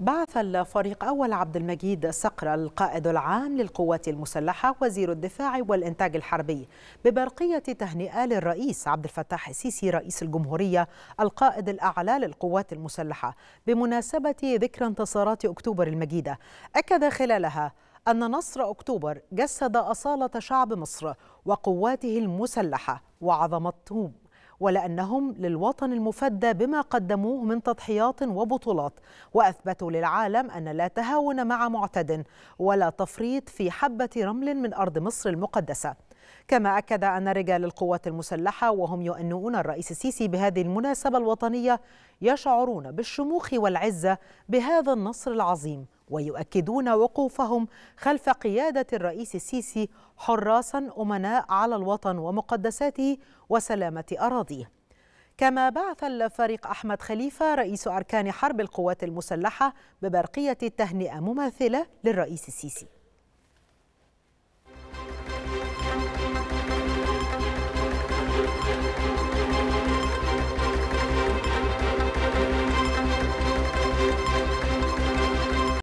بعث الفريق أول عبد المجيد صقر القائد العام للقوات المسلحة وزير الدفاع والإنتاج الحربي ببرقية تهنئة للرئيس عبد الفتاح السيسي رئيس الجمهورية القائد الأعلى للقوات المسلحة بمناسبة ذكرى انتصارات أكتوبر المجيدة أكد خلالها أن نصر أكتوبر جسد أصالة شعب مصر وقواته المسلحة وعظمتهم ولأنهم للوطن المفدى بما قدموه من تضحيات وبطولات وأثبتوا للعالم أن لا تهاون مع معتد ولا تفريط في حبة رمل من أرض مصر المقدسة كما أكد أن رجال القوات المسلحة وهم يؤنئون الرئيس السيسي بهذه المناسبة الوطنية يشعرون بالشموخ والعزة بهذا النصر العظيم ويؤكدون وقوفهم خلف قيادة الرئيس السيسي حراسا أمناء على الوطن ومقدساته وسلامة أراضيه كما بعث الفريق أحمد خليفة رئيس أركان حرب القوات المسلحة ببرقية تهنئة مماثلة للرئيس السيسي